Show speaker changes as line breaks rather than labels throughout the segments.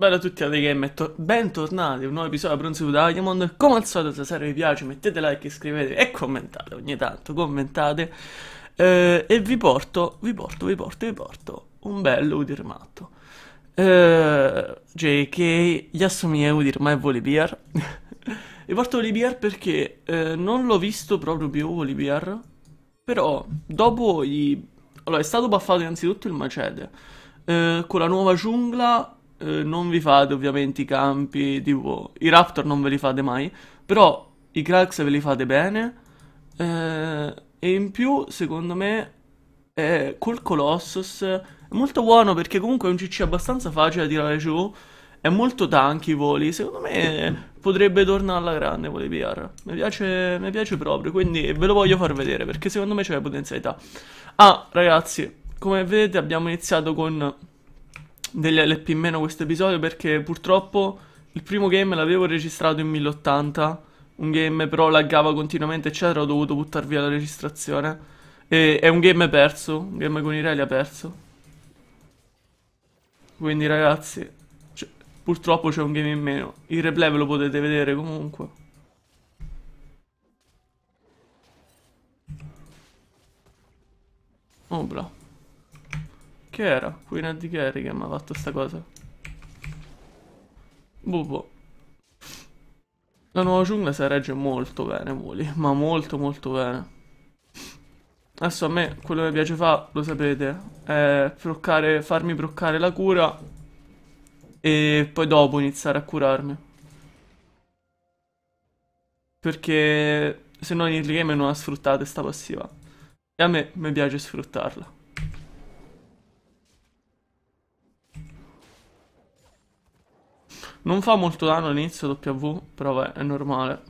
Bella a tutti alle game e to- bentornati a un nuovo episodio di Bronze da Diamond Come al solito se la serie vi piace mettete like, iscrivetevi e commentate ogni tanto, commentate eh, E vi porto, vi porto, vi porto, vi porto un bello Udir matto eh, JK, Yasumi Udir ma è Volibear Vi porto Volibear perché eh, non l'ho visto proprio più Volibear Però dopo i... Allora è stato buffato innanzitutto il Macede eh, Con la nuova giungla eh, non vi fate ovviamente i campi, tipo i Raptor non ve li fate mai, però i Krax ve li fate bene eh, e in più secondo me eh, col Colossus è molto buono perché comunque è un CC abbastanza facile da tirare giù, è molto tanky i voli, secondo me potrebbe tornare alla grande con le PR, mi piace, mi piace proprio, quindi ve lo voglio far vedere perché secondo me c'è la potenzialità. Ah ragazzi, come vedete abbiamo iniziato con degli LP in meno questo episodio perché purtroppo il primo game l'avevo registrato in 1080, un game però laggava continuamente eccetera, ho dovuto buttare via la registrazione. E è un game perso, un game con Irelia perso. Quindi ragazzi, cioè, purtroppo c'è un game in meno, il replay ve lo potete vedere comunque. Oh bravo che era? Queen di Gary che mi ha fatto sta cosa. Bubo. La nuova giungla si regge molto bene, Muli, ma molto molto bene. Adesso a me quello che piace fare, lo sapete, è proccare, farmi proccare la cura e poi dopo iniziare a curarmi. Perché se no in early game non la sfruttate sta passiva. E a me mi piace sfruttarla. Non fa molto danno all'inizio W, però beh, è normale.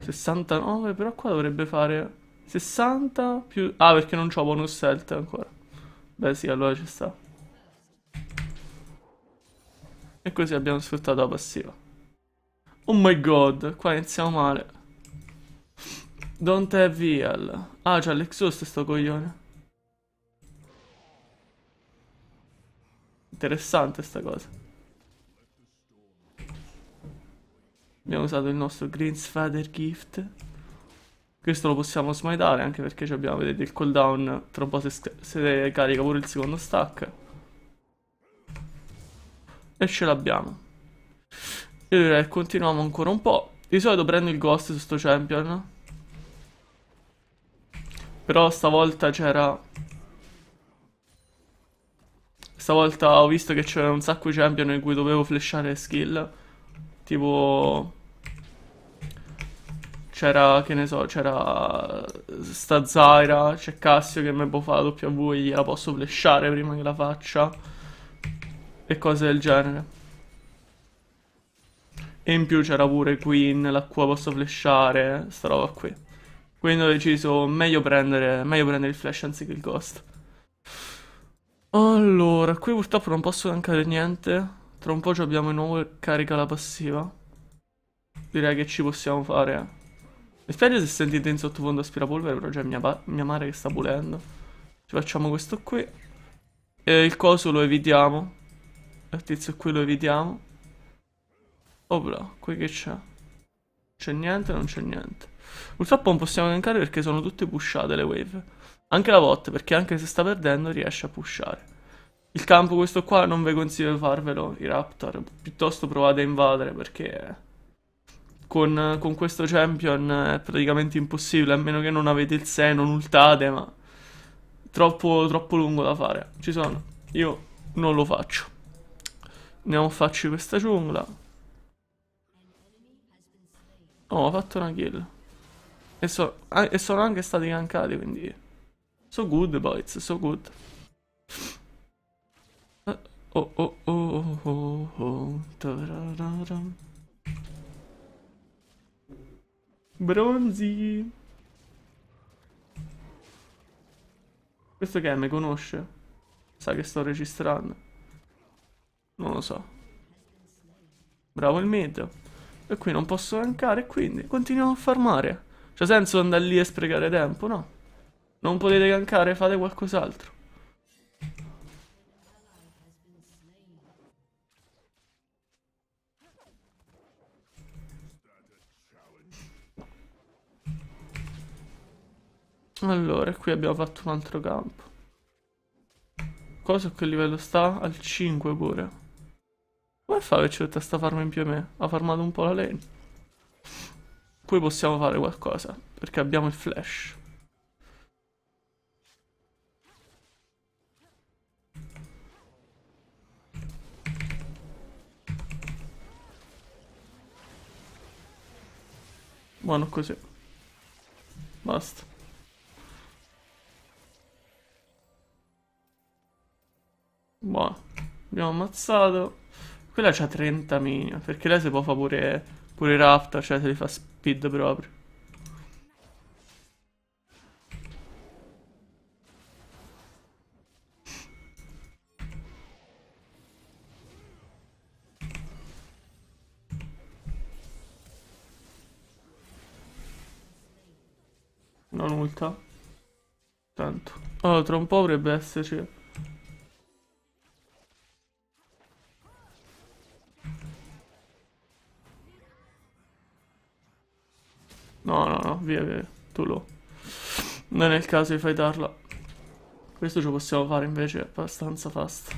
69, però qua dovrebbe fare 60 più... Ah, perché non c'ho bonus health ancora. Beh sì, allora ci sta. E così abbiamo sfruttato la passiva. Oh my god, qua iniziamo male. Don't have VL. Ah, c'ha l'exhaust sto coglione. Interessante sta cosa. Abbiamo usato il nostro Greensfather Gift. Questo lo possiamo smidare anche perché abbiamo, vedete, il cooldown. Tra un po' se, se carica pure il secondo stack. E ce l'abbiamo. E direi continuiamo ancora un po'. Di solito prendo il ghost su sto champion. Però stavolta c'era questa volta ho visto che c'erano un sacco di champion in cui dovevo flashare skill. Tipo... C'era, che ne so, c'era eh, sta Zaira, c'è Cassio che mi può fare la W e gliela posso flashare prima che la faccia. E cose del genere. E in più c'era pure Queen, la qua posso flashare, sta roba qui. Quindi ho deciso meglio prendere, meglio prendere il flash anziché il ghost. Allora, qui purtroppo non posso cancare niente. Tra un po' abbiamo di nuovo carica la passiva. Direi che ci possiamo fare. Mi spiace se sentite in sottofondo aspirapolvere, però c'è mia, mia madre che sta pulendo. Ci facciamo questo qui. E il coso lo evitiamo. Il tizio qui lo evitiamo. Oh Opla, qui che c'è? C'è niente, non c'è niente. Purtroppo non possiamo cancare perché sono tutte pushate le wave. Anche la bot, perché anche se sta perdendo riesce a pushare. Il campo questo qua non vi consiglio di farvelo, i Raptor. Piuttosto provate a invadere, perché con, con questo champion è praticamente impossibile, a meno che non avete il seno, non ultate, ma... Troppo, troppo lungo da fare. Ci sono. Io non lo faccio. Andiamo a farci questa giungla. Oh, ho fatto una kill. E, so, ah, e sono anche stati cancati, quindi... So good, boys, so good. Oh oh oh oh oh. oh. Tarararam. Bronzi. Questo che è? Mi conosce? Sa che sto registrando. Non lo so. Bravo il mid. E qui non posso rankare, quindi continuiamo a farmare. C'è senso andare lì e sprecare tempo, no? Non potete cancare, fate qualcos'altro. Allora, qui abbiamo fatto un altro campo. Cosa a che livello sta? Al 5 pure. Come fa che c'è tutta sta farma in più a me? Ha farmato un po' la lane. Qui possiamo fare qualcosa, perché abbiamo il flash. Buono così. Basta. Buono. Abbiamo ammazzato. Quella c'ha 30 minion, perché lei si può fare pure, pure Rafta, cioè se li fa speed proprio. no, tra un po' dovrebbe esserci. No, no, no, via, via, tu lo. Non è il caso di fightarla. Questo ce lo possiamo fare invece abbastanza fast.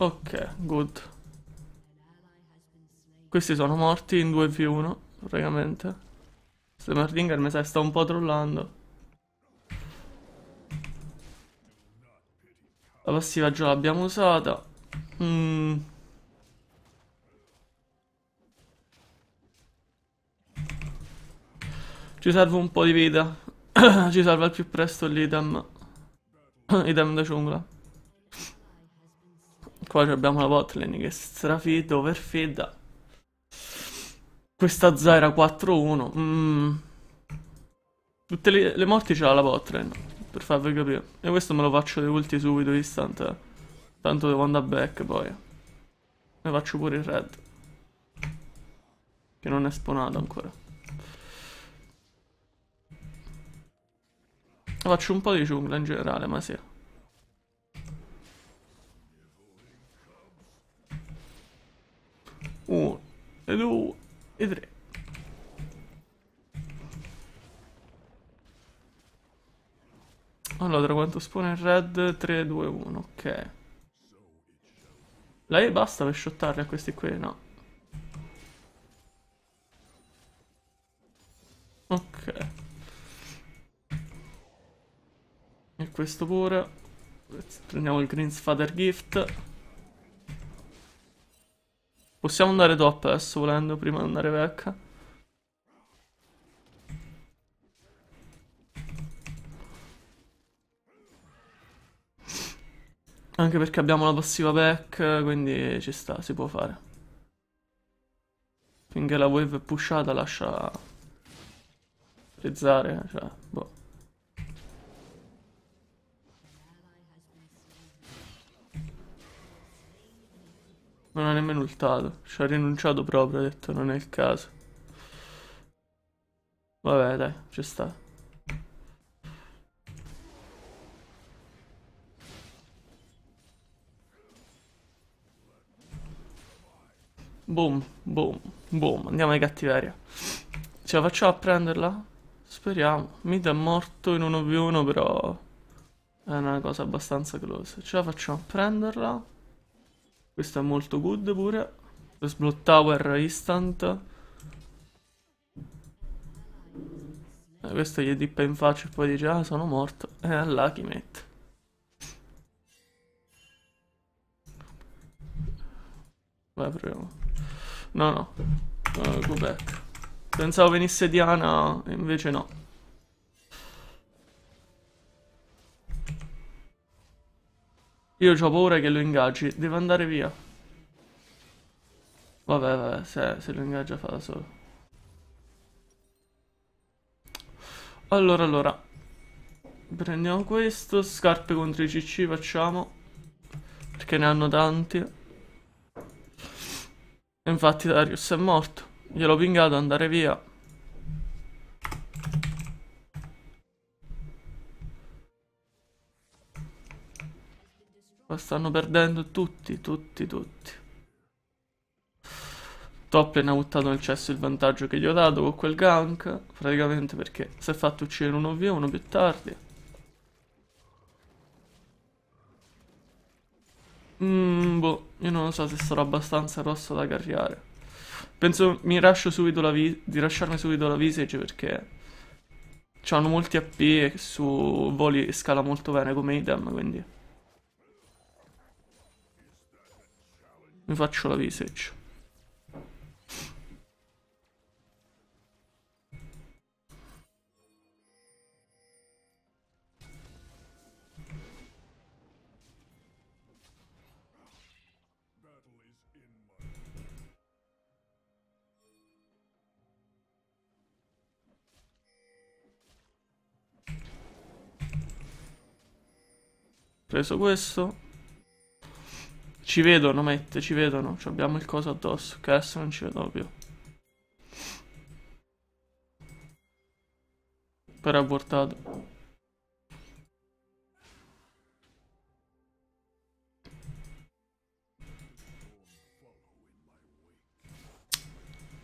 Ok, good. Questi sono morti in 2v1, praticamente. Questo Mardinger mi sa sta un po' trollando. La passiva già l'abbiamo usata. Mm. Ci serve un po' di vita. Ci serve al più presto l'item. item da giungla. Qua abbiamo la botlane che è strafida, overfida. Questa Zaira 4-1. Mm. Tutte le, le morti ce l'ha la botlane per farvi capire. E questo me lo faccio le ulti subito istante. Eh. Tanto devo andare back poi. Ne faccio pure il red. Che non è sponato ancora. Faccio un po' di giungla in generale, ma sì. Uno, e due, e tre. Allora, quanto spone in red? 3, 2, 1, ok. Lei basta per shottarli a questi qui? No. Ok. E questo pure. Prendiamo il Greens Father Gift. Possiamo andare top adesso volendo prima di andare vecca. Anche perché abbiamo la passiva back, quindi ci sta, si può fare. Finché la wave è pushata lascia... Rezzare, cioè, boh. Non ha nemmeno ultato, ci ha rinunciato proprio, ha detto non è il caso. Vabbè dai, ci sta. Boom, boom, boom. Andiamo di cattiveria. Ce la facciamo a prenderla? Speriamo. Mid è morto in 1v1, però... È una cosa abbastanza close. Ce la facciamo a prenderla. Questo è molto good pure. Lo Blood Tower instant. E eh, questo gli dippa in faccia e poi dice ah sono morto. E eh, là chi mette. Vai proviamo. No, no. Uh, go back. Pensavo venisse Diana, invece no. Io ho paura che lo ingaggi. Deve andare via. Vabbè, vabbè, se, se lo ingaggia fa da solo. Allora, allora. Prendiamo questo. Scarpe contro i CC facciamo. Perché ne hanno tanti. Infatti Darius è morto. Gliel'ho pingato ad andare via. Qua stanno perdendo tutti, tutti, tutti. Toplin ha buttato nel cesso il vantaggio che gli ho dato con quel gank, praticamente perché si è fatto uccidere un 1v1 più tardi. Mm, boh, io non lo so se sarò abbastanza rosso da carriare. Penso mi lascio subito la vi- di lasciarmi subito la visage perché hanno molti AP e su voli scala molto bene come item, quindi mi faccio la visage. Preso questo. Ci vedono, mette, ci vedono. Ci abbiamo il coso addosso. Che adesso non ci vedo più. Però portato.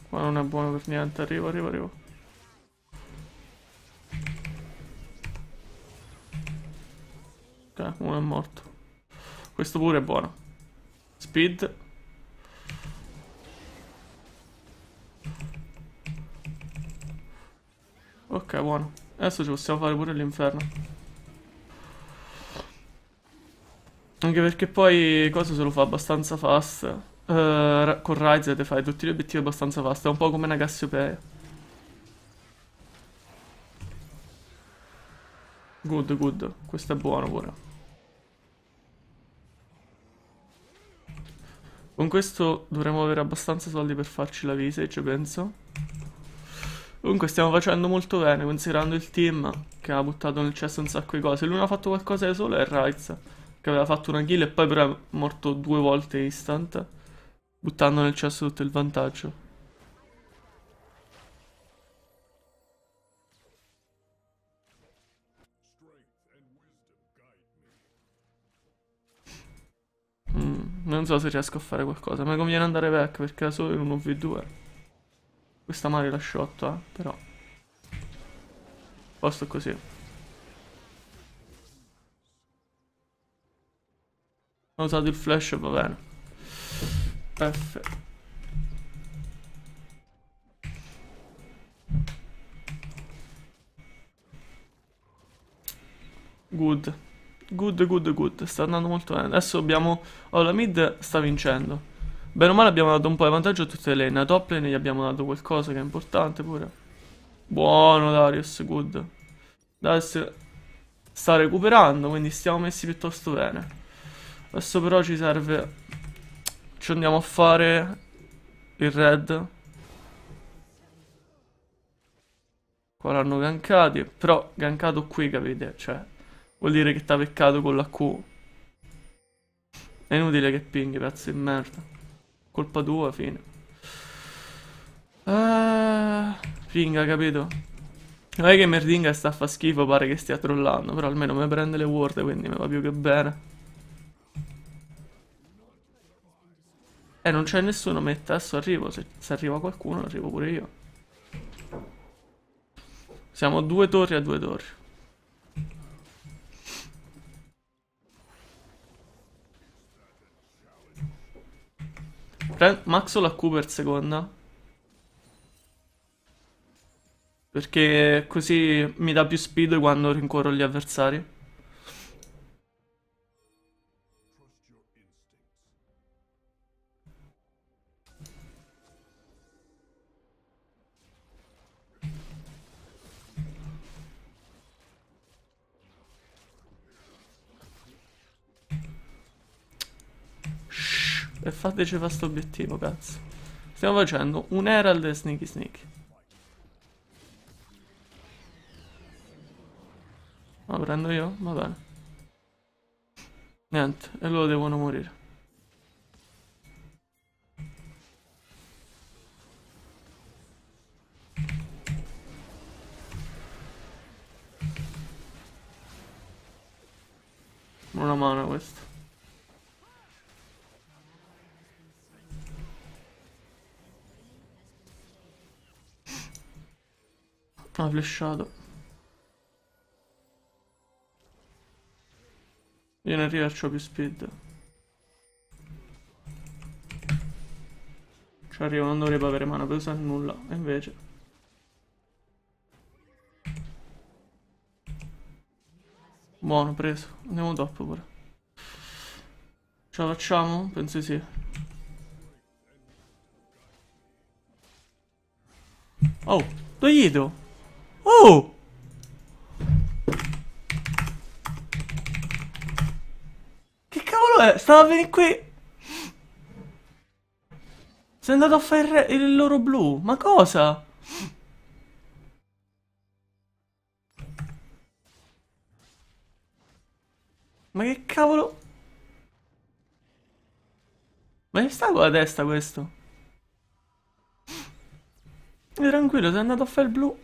Qua non è buono per niente. Arrivo, arrivo, arrivo. Uno è morto. Questo pure è buono. Speed. Ok, buono. Adesso ci possiamo fare pure l'inferno. Anche perché poi cosa se lo fa abbastanza fast. Uh, con Ryze fai tutti gli obiettivi abbastanza fast. È un po' come una Cassiopeia. Good, good. Questo è buono pure. Con questo dovremmo avere abbastanza soldi per farci la visa, visage, penso. Comunque stiamo facendo molto bene, considerando il team che ha buttato nel cesso un sacco di cose. Lui non ha fatto qualcosa da solo è Rice, che aveva fatto una kill e poi però è morto due volte instant, buttando nel cesso tutto il vantaggio. Non so se riesco a fare qualcosa. Mi conviene andare back perché da solo in 1v2. Questa male la shot, eh, però. Posto così. Ho usato il flash, e va bene. Perfetto. Good. Good, good, good. Sta andando molto bene. Adesso abbiamo... Oh, la mid sta vincendo. Bene o male abbiamo dato un po' di vantaggio a tutte le lane. A top lane gli abbiamo dato qualcosa che è importante pure. Buono, Darius. Good. Darius sta recuperando, quindi stiamo messi piuttosto bene. Adesso però ci serve... Ci andiamo a fare il red. Qua l'hanno gankato. Però gankato qui, capite? Cioè, Vuol dire che t'ha peccato con la Q. È inutile che pinghi, pezzo di merda. Colpa tua, fine. Ah, pinga, capito? Non è che Merdinga sta a fa schifo, pare che stia trollando, però almeno mi prende le ward, quindi mi va più che bene. Eh, non c'è nessuno metta, adesso arrivo, se, se arriva qualcuno arrivo pure io. Siamo due torri a due torri. Max Maxo la Q per seconda. Perché così mi dà più speed quando rincorro gli avversari. partecipa fa sto obiettivo, cazzo. Stiamo facendo un Herald e Sneaky Sneaky. Ma prendo io? Va bene. Niente, e loro devono morire. flashato. Vieni a arrivarci più speed. Ci arrivo, non dovrebbe avere mana per usare nulla, e invece... Buono, preso. Andiamo top pure. Ce la facciamo? Penso di sì. Oh, toglieto! Oh! Che cavolo è? Stava venendo qui... Si è andato a fare il loro blu. Ma cosa? Ma che cavolo... Ma che sta con la testa questo? E tranquillo, si è andato a fare il blu.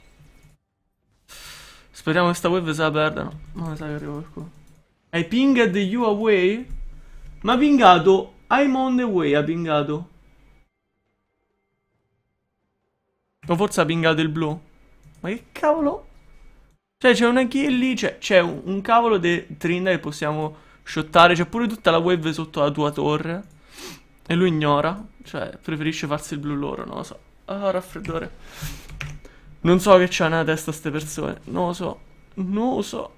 Speriamo che sta wave sia perda. No, mi sai che arrivo per Hai pinged you away? Ma ha pingato. I'm on the way, ha pingato. O forse ha pingato il blu. Ma che cavolo? Cioè, c'è una kill lì, c'è un, un, cavolo di Trinda che possiamo shottare. C'è pure tutta la wave sotto la tua torre. E lui ignora. Cioè, preferisce farsi il blu loro, non lo so. Ah, raffreddore. Non so che c'ha nella testa queste persone. Non lo so. Non lo so.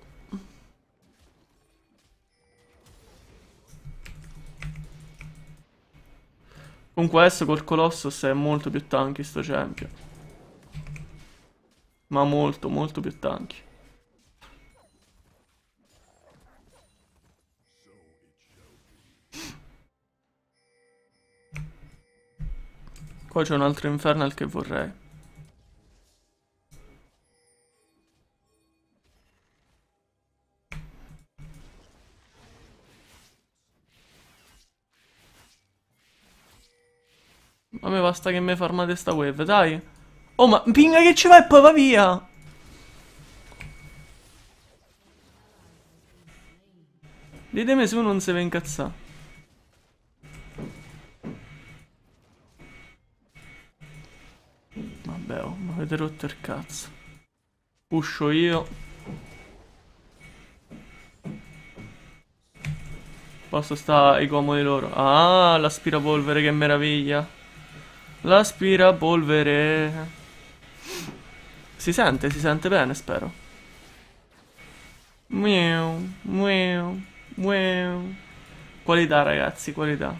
Comunque adesso col Colossus è molto più tanky sto champion. Ma molto, molto più tanky. Qua c'è un altro Infernal che vorrei. basta che mi farmate sta wave, dai. Oh, ma pinga che ci va e poi va via. Ditemi se uno non si va incazzare. Vabbè, oh, mi avete rotto il cazzo. Uscio io. Posso stare ai comodi loro. Ah, l'aspirapolvere, che meraviglia. L'aspirapolvere. Si sente, si sente bene, spero. Miau, miau, miau. Qualità, ragazzi, qualità.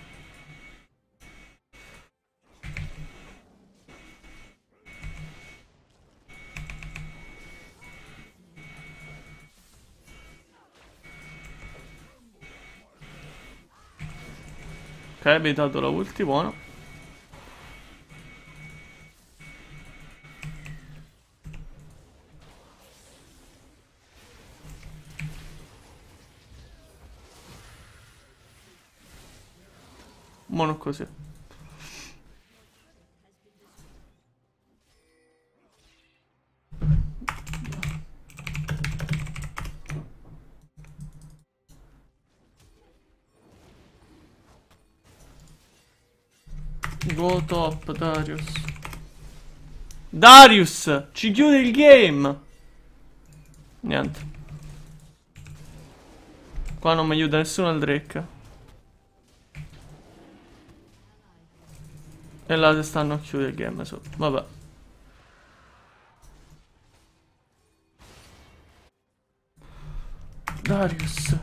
Ok, abbiamo dato la ultima. buona. Buono così. Go top, Darius. Darius! Ci chiude il game! Niente. Qua non mi aiuta nessuno al Drake. E là si stanno a chiudere il game sopra. Vabbè. Darius.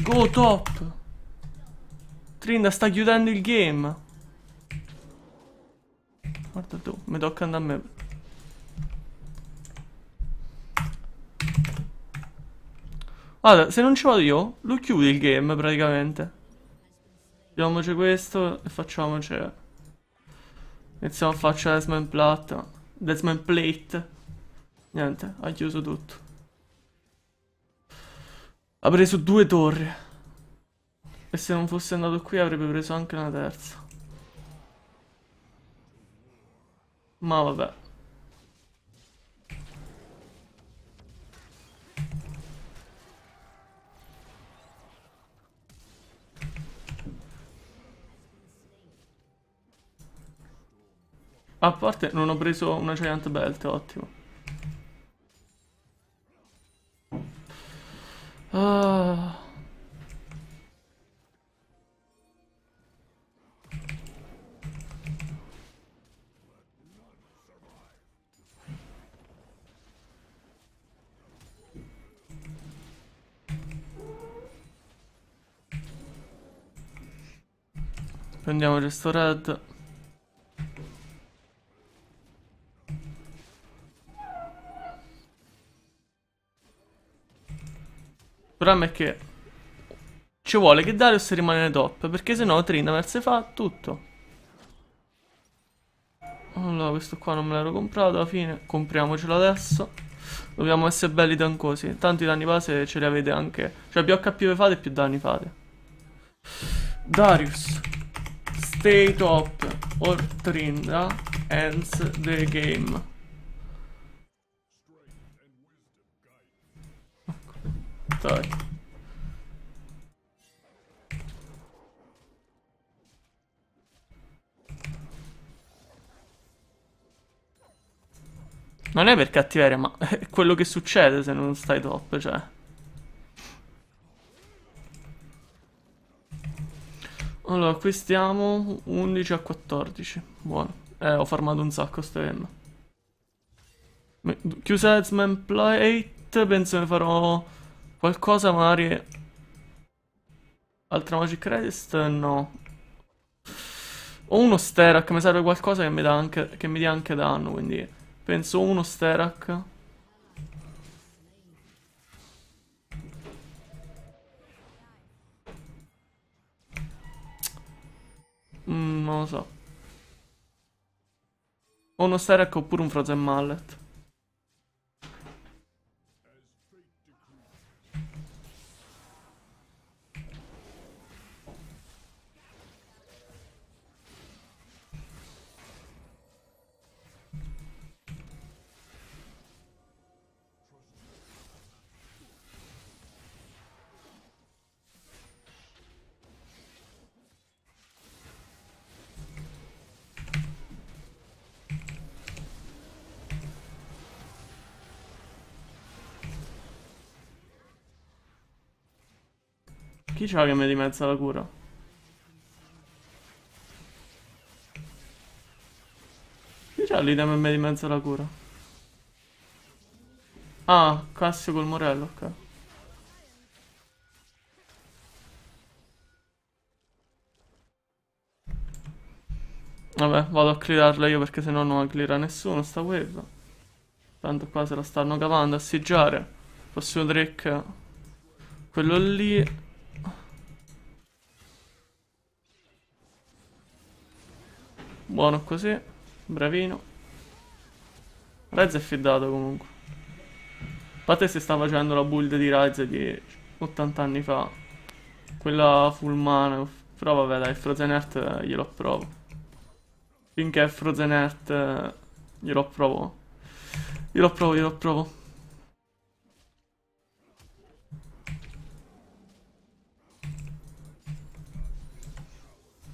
Go top. Trinda sta chiudendo il game. Guarda tu, mi tocca andare a me. Guarda, se non ci vado io, lo chiude il game praticamente. Vediamoci questo e facciamoci... Iniziamo a faccia Desmond Plata. Desmond Plate. Niente, ha chiuso tutto. Ha preso due torri. E se non fosse andato qui avrebbe preso anche una terza. Ma vabbè. A parte non ho preso una giant belt, ottimo. Ah. Prendiamo questo red problema è che ci vuole che Darius rimane top, perché sennò Trindamer si fa tutto. Allora, questo qua non me l'ero comprato alla fine, compriamocelo adesso. Dobbiamo essere belli tancosi, tanti danni base ce li avete anche. Cioè più HP fate più danni fate. Darius, stay top or Trinda ends the game. Tak. Non è per cattiveria, ma è quello che succede se non stai top, cioè. Allora, qui stiamo 11 a 14. Buono. Eh, ho farmato un sacco sto game. Chiusa Headsman Play 8, penso ne farò Qualcosa magari... Altra Magic Resist? No. Ho uno Sterak, mi serve qualcosa che mi, dà anche, che mi dia anche danno, quindi... Penso uno Sterak. Mm, non lo so. O uno Sterak oppure un Frozen Mallet. Chi c'ha che mi dimezza la cura? Chi c'ha l'item e mi dimezza la cura? Ah, Cassio col morello, ok. Vabbè, vado a cleararla io perché sennò non la cleara nessuno sta wave. Tanto qua se la stanno cavando a siggiare. Prossimo trick. Quello lì. Buono così. Bravino. Rez è fidato comunque. Infatti si sta facendo la build di Rez di 80 anni fa. Quella full mana. Però vabbè dai, Frozen Earth glielo approvo. Finché è Frozen Earth eh, glielo approvo. Glielo approvo, glielo approvo.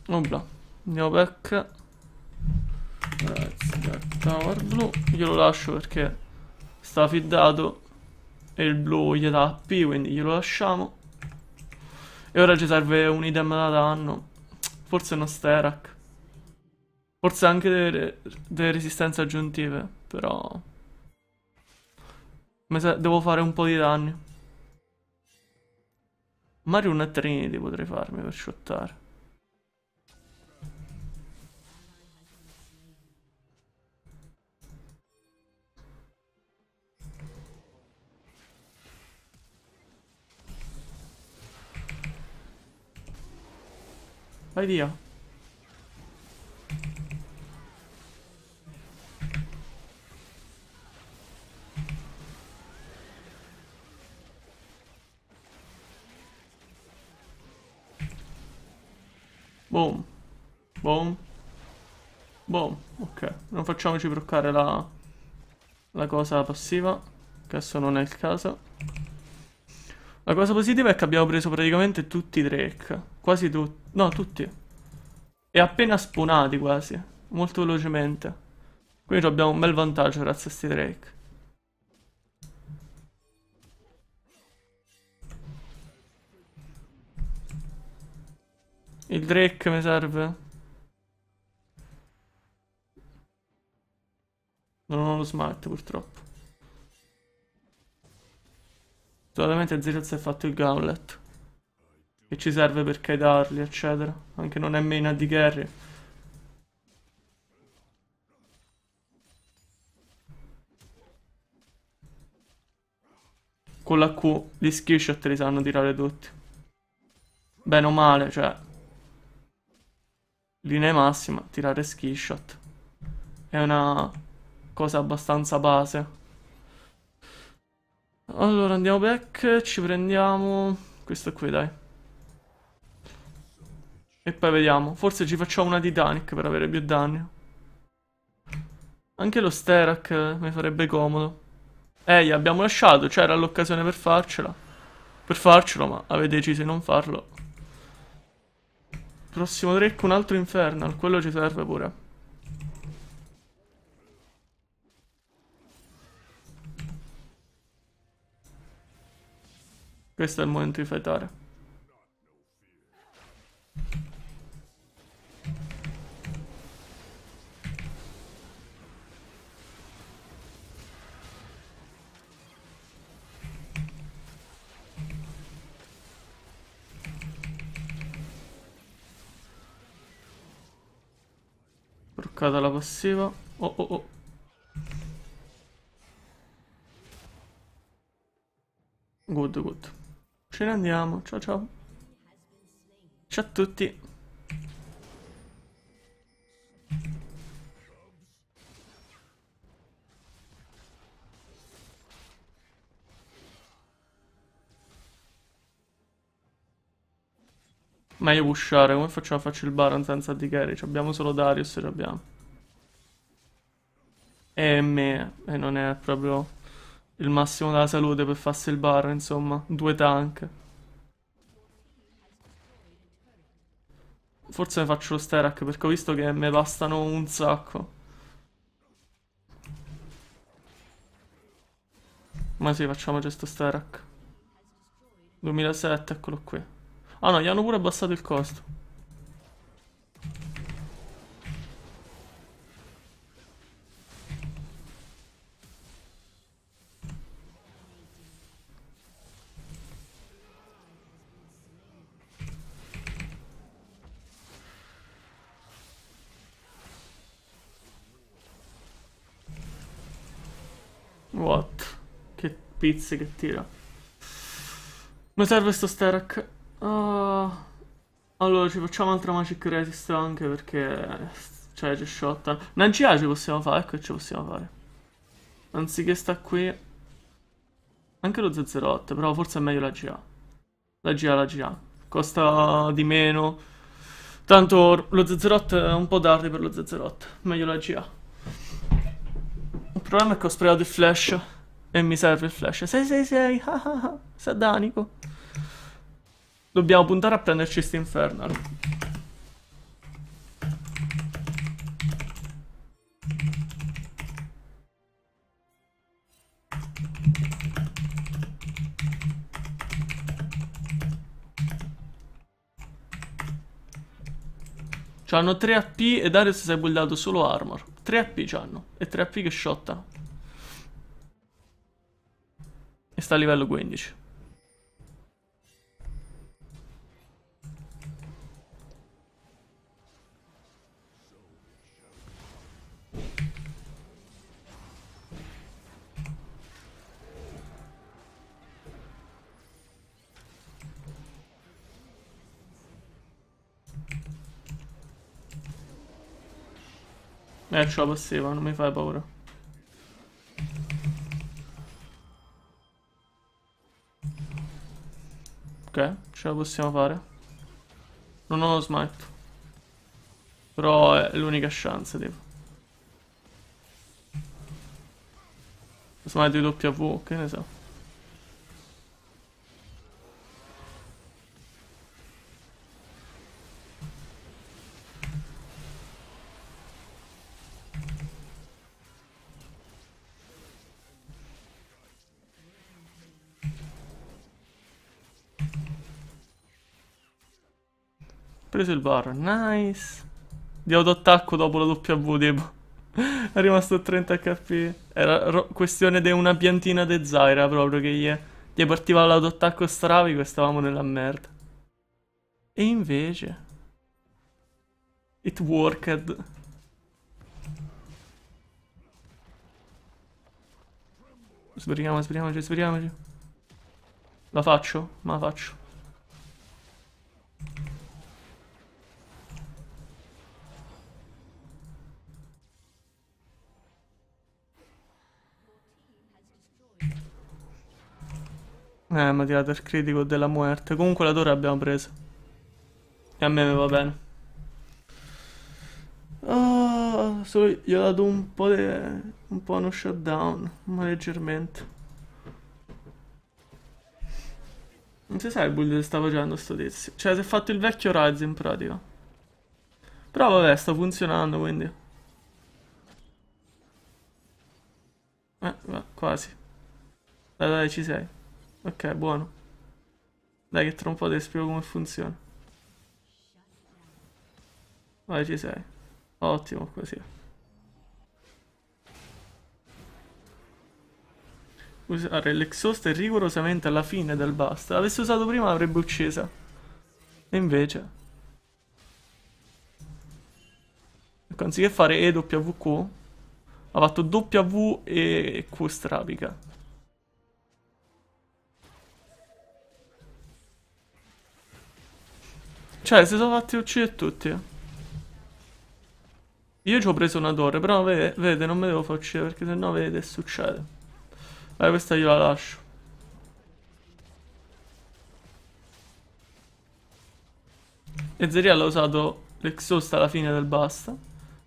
Nulla. Andiamo back. Tower blu glielo lascio perché sta fiddato e il blu gli dà P quindi glielo lasciamo e ora ci serve un item da danno forse uno sterak forse anche delle, delle resistenze aggiuntive però devo fare un po' di danni Mario una Trinity potrei farmi per shottare Vai via. Boom. Boom. Boom. Ok. Non facciamoci bloccare la, la cosa passiva. Che adesso non è il caso. La cosa positiva è che abbiamo preso praticamente tutti i Drake. Quasi tutti. No, tutti. E appena spawnati quasi. Molto velocemente. Quindi abbiamo un bel vantaggio grazie a questi Drake. Il Drake mi serve. Non ho lo smart purtroppo. Solamente Zeroz è fatto il gauntlet che ci serve per kaitarli, eccetera. Anche non è meno di carry. Con la Q gli skill li sanno tirare tutti. Bene o male, cioè. Linea massima, tirare skill È una cosa abbastanza base. Allora andiamo back, ci prendiamo questo qui dai. E poi vediamo. Forse ci facciamo una Titanic per avere più danni. Anche lo Sterak mi farebbe comodo. Ehi, abbiamo lasciato. C'era cioè l'occasione per farcela. Per farcelo, ma avete deciso di non farlo. Prossimo trick un altro Infernal. Quello ci serve pure. Questo è il momento di fightare. bloccata la passiva. Oh oh oh. Good, good. Ce ne andiamo. Ciao ciao. Ciao a tutti. Meglio io pushare, come facciamo a farci il Baron senza di carry? C abbiamo solo Darius, ci abbiamo. E me, e non è proprio il massimo della salute per farsi il Baron, insomma. Due tank. Forse ne faccio lo Sterak perché ho visto che me bastano un sacco. Ma sì, facciamo questo Sterak. 2007, eccolo qui. Ah no, gli hanno pure abbassato il costo. What? Che pizze che tira. Mi serve sto stack. Oh. Allora, ci facciamo un'altra Magic Resist anche perché... Cioè, c'è sciotta. Una GA ci possiamo fare, ecco ci possiamo fare. Anziché sta qui... Anche lo 008, però forse è meglio la GA. La GA, la GA. Costa di meno. Tanto lo 008 è un po' tardi per lo 008. Meglio la GA. Il problema è che ho sprecato il flash. E mi serve il flash. 666, ah ah ah, sadanico. Dobbiamo puntare a prenderci questa infernal. C'hanno 3 AP e Darius si è buildato solo armor. 3 AP c'hanno. E 3 AP che shottano. E sta a livello 15. Eh, ce la passeva, non mi fai paura. Ok, ce la possiamo fare. Non ho lo smite. Però è l'unica chance, tipo. Smite di W, che ne so. preso il bar, nice. Di autoattacco dopo la W, Debo. è rimasto 30 HP. Era questione di una piantina di Zaira proprio che gli, gli partiva l'autoattacco stravico e stavamo nella merda. E invece... It worked. Sbriamo, sbriamoci, sbriamoci. La faccio? Ma la faccio. Eh, ma ha tirato il critico della muerte. Comunque la torre abbiamo preso. E a me va bene. Oh, solo gli ho dato un po' di... un po' uno shutdown, ma leggermente. Non si sa il build che sta facendo sto tizio. Cioè, si è fatto il vecchio razzo in pratica. Però vabbè, sta funzionando, quindi. Eh, va, quasi. Dai, dai, ci sei. Ok, buono. Dai che tra un po' ti spiego come funziona. Vai, ci sei. Ottimo, così. Usare l'exhaust rigorosamente alla fine del basta. L'avessi usato prima l'avrebbe uccisa. E invece... Ecco, anziché fare EWQ, ha fatto W e Q strapica. Cioè, si sono fatti uccidere tutti. Io ci ho preso una torre, però vede, vede non me devo far uccidere perché sennò vede succede. Vai, questa io la lascio. E Zeria l'ha usato l'exhaust alla fine del basta.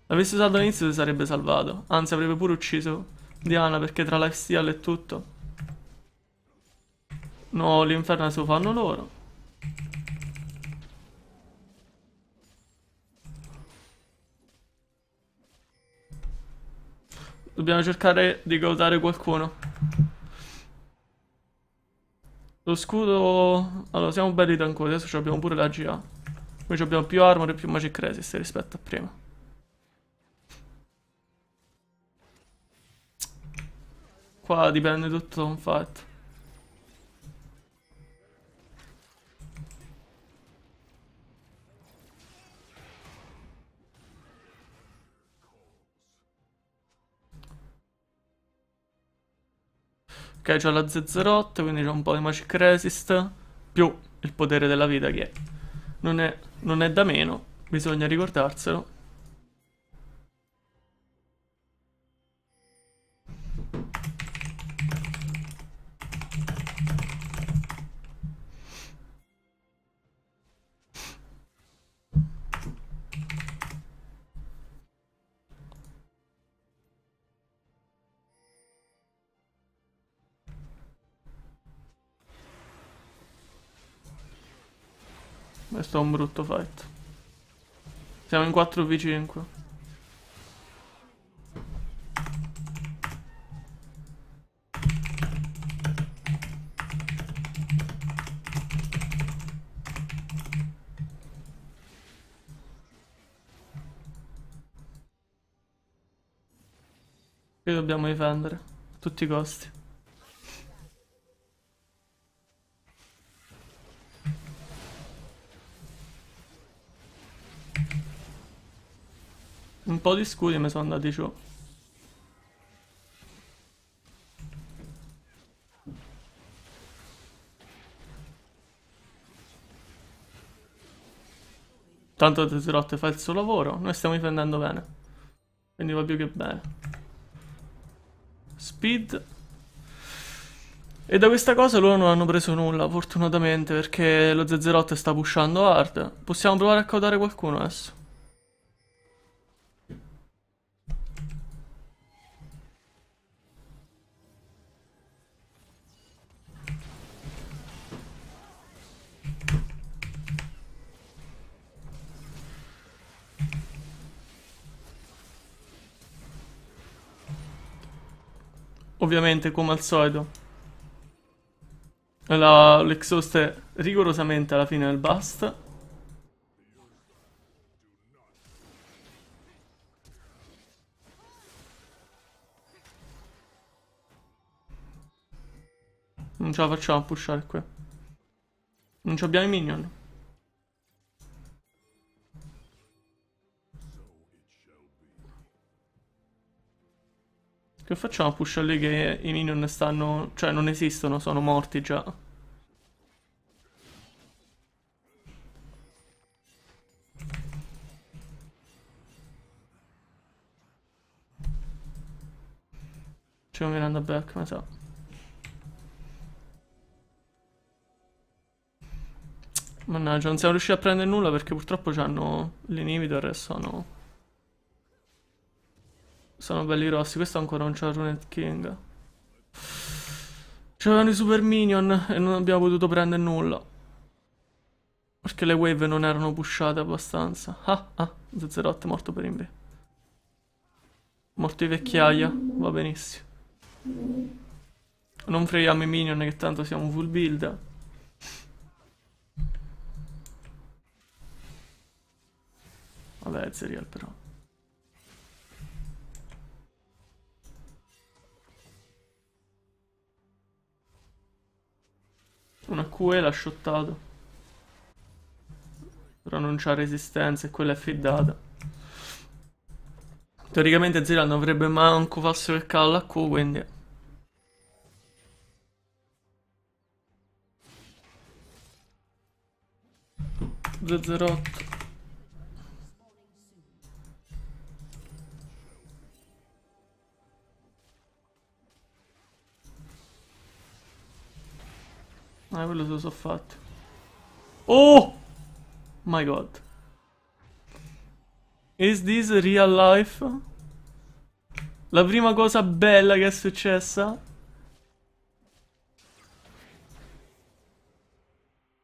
L'avessi usato all'inizio si sarebbe salvato. Anzi, avrebbe pure ucciso Diana perché tra lifesteal e tutto. No, l'inferno se lo fanno loro. Dobbiamo cercare di cautare qualcuno. Lo scudo... Allora, siamo belli tranquilli. adesso abbiamo pure la GA. Noi abbiamo più armor e più magic resist rispetto a prima. Qua dipende tutto da un fatto. Ok, c'ho la 008, quindi c'ho un po' di magic resist, più il potere della vita che non è, non è da meno, bisogna ricordarselo. Questo è un brutto fight. Siamo in 4v5. Qui dobbiamo difendere. A tutti i costi. un po' di scudi e mi sono andati giù. Tanto Teserotte fa il suo lavoro, noi stiamo difendendo bene. Quindi va più che bene. Speed. E da questa cosa loro non hanno preso nulla, fortunatamente, perché lo 008 sta pushando hard. Possiamo provare a caudare qualcuno adesso. ovviamente come al solito l'exhaust è rigorosamente alla fine del bust non ce la facciamo a pushare qui non abbiamo i minion facciamo a push che i minion stanno... Cioè non esistono, sono morti già. C'è un Miranda back, ma so. Mannaggia, non siamo riusciti a prendere nulla perché purtroppo hanno l'inhibitor e sono... Sono belli rossi. Questo ancora non c'ha Runet King. C'erano i Super Minion e non abbiamo potuto prendere nulla. Perché le wave non erano pushate abbastanza. Ah, ah, Zezerot è morto per invece. Morto di vecchiaia, va benissimo. Non freiamo i minion che tanto siamo full build. Vabbè, Zerial però. Una Q e l'ha shottato. Però non c'ha resistenza e quella è fiddata. Teoricamente Zira non avrebbe manco passo il callo a Q, quindi... z Ah, quello se lo so fatto. Oh! My god. Is this real life? La prima cosa bella che è successa?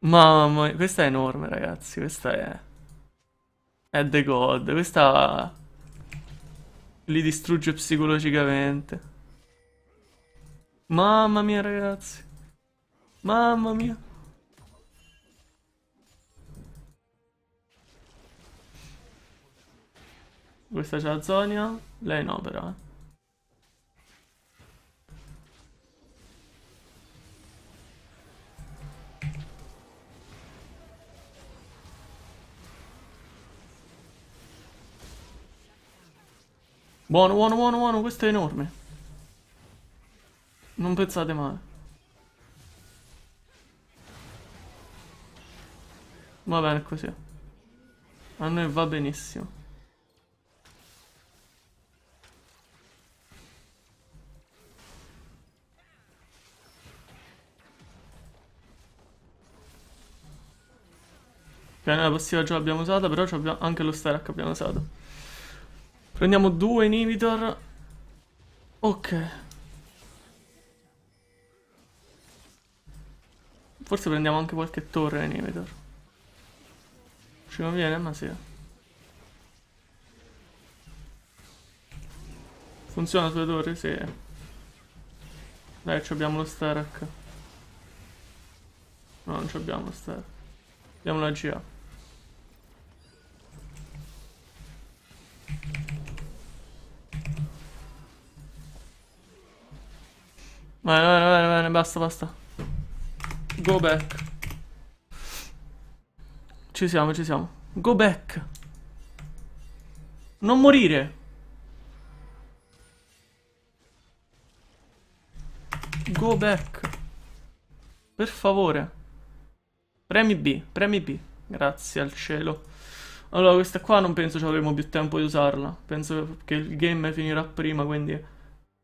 Mamma mia, questa è enorme ragazzi, questa è... È the god, questa... Li distrugge psicologicamente. Mamma mia ragazzi. Mamma mia. Questa c'è la Zonia. Lei no però, eh. Buono, buono, buono, buono, questo è enorme. Non pensate male. Va bene così. A noi va benissimo. la passiva già l'abbiamo usata, però abbiamo anche lo Starak abbiamo usato. Prendiamo due inhibitor. Ok. Forse prendiamo anche qualche torre inhibitor. Ci conviene, ma sì. Funziona sulle torri? Sì. Dai, abbiamo lo Starak. No, non abbiamo lo Starak. Abbiamo la GA. Vai, vai, vai, vai, basta, basta. Go back. Ci siamo, ci siamo. Go back. Non morire. Go back. Per favore. Premi B, premi B. Grazie al cielo. Allora, questa qua non penso ci avremo più tempo di usarla. Penso che il game finirà prima, quindi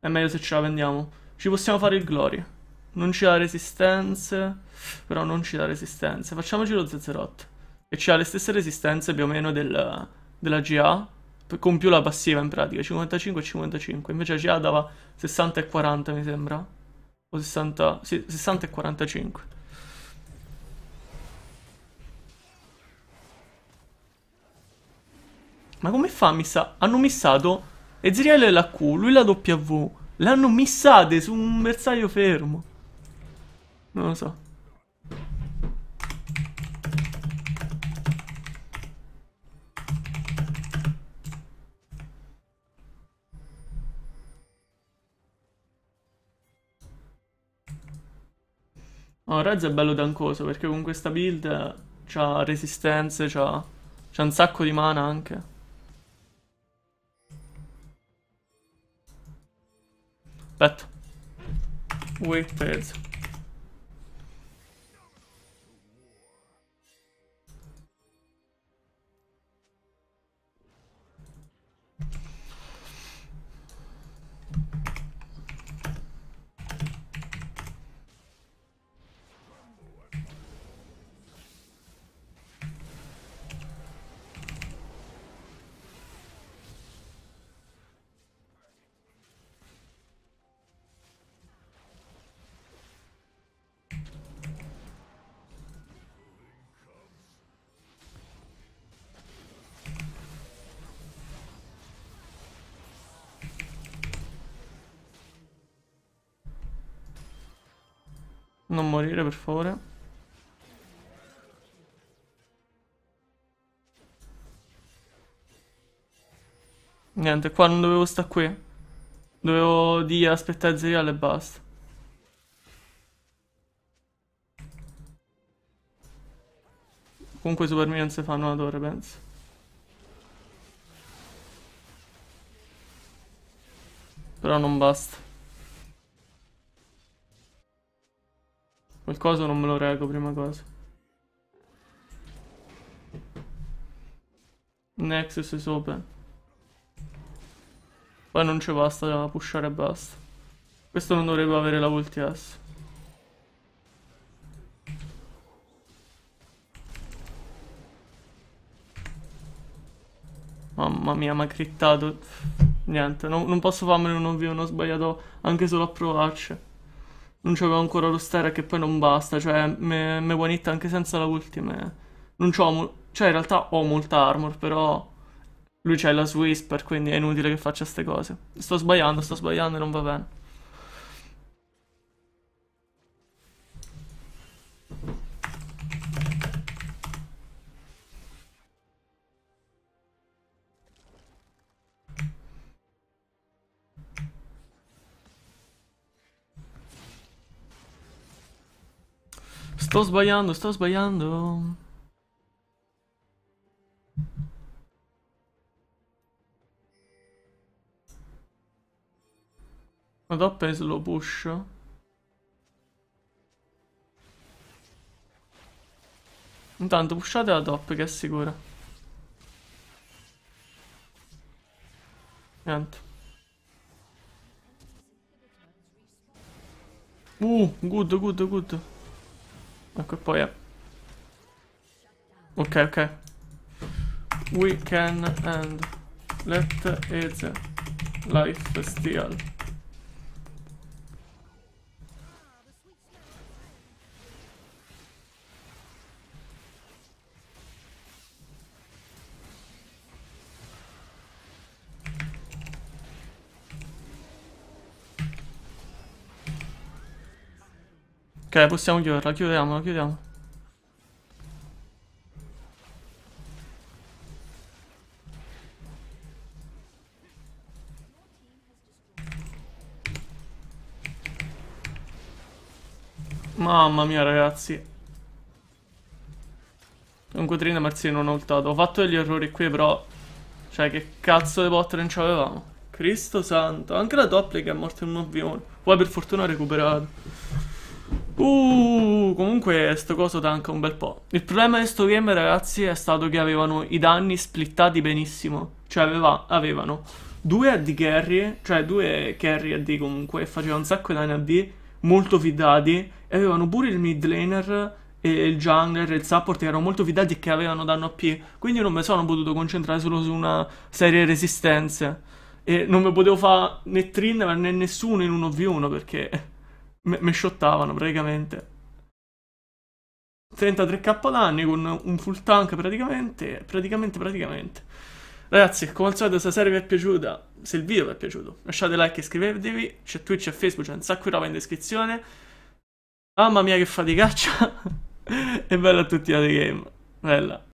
è meglio se ce la vendiamo. Ci possiamo fare il glory. Non ci dà resistenze. Però non ci dà resistenze. Facciamoci lo zezerotto e c'ha le stesse resistenze più o meno del, della GA, con più la passiva in pratica, 55 e 55, invece la GA dava 60 e 40 mi sembra, o 60, sì, 60 e 45. Ma come fa a missa? Hanno missato Ezreal e la Q, lui la W, l'hanno missate su un bersaglio fermo. Non lo so. Oh, Rez è bello dancoso perché con questa build c'ha resistenze, c'ha, c'ha un sacco di mana anche. Aspetta. Wait, Rez. Non morire per favore Niente qua non dovevo stare qui Dovevo di aspettare Zerial e basta Comunque i Super Minions fanno una torre penso Però non basta Qualcosa non me lo rego, prima cosa. Nexus is open. Poi non ci basta da pushare e basta. Questo non dovrebbe avere la ulti S. Mamma mia, ma crittato. Niente, non, non posso farmelo un ovvio, non ho sbagliato anche solo a provarci non c'avevo ancora lo stare che poi non basta, cioè me, me one hit anche senza la ultima. Eh. Non c'ho, cioè in realtà ho molta armor, però lui c'è la Swisper, quindi è inutile che faccia queste cose. Sto sbagliando, sto sbagliando e non va bene. Sto sbagliando, sto sbagliando. Vado a peso lo push. Intanto pushate la top che è sicura. Niente. Uh, good, good, good. Akkor poja. Okay, okay. We can end. Let it life steal. Ok, possiamo chiuderla, chiudiamola, chiudiamo. Mamma mia ragazzi Un quadrino Marzino non ho ultato Ho fatto degli errori qui però Cioè che cazzo di botte non c'avevamo Cristo santo Anche la doppia che è morta in un ovvione Poi per fortuna ha recuperato Uh, comunque sto coso tanca un bel po'. Il problema di sto game, ragazzi, è stato che avevano i danni splittati benissimo. Cioè aveva, avevano due AD carry, cioè due carry AD comunque, e facevano un sacco di danni AD, molto fidati, e avevano pure il mid laner e il jungler e il support che erano molto fidati e che avevano danno AP. Quindi non mi sono potuto concentrare solo su una serie di resistenze. E non mi potevo fare né Trin né nessuno in 1v1 perché me, me shottavano praticamente. 33k danni con un full tank praticamente, praticamente, praticamente. Ragazzi, come al solito, se la serie vi è piaciuta, se il video vi è piaciuto, lasciate like e iscrivetevi. C'è Twitch e Facebook, c'è un sacco di roba in descrizione. Mamma mia che faticaccia! Cioè. e bella a tutti la The Game. Bella.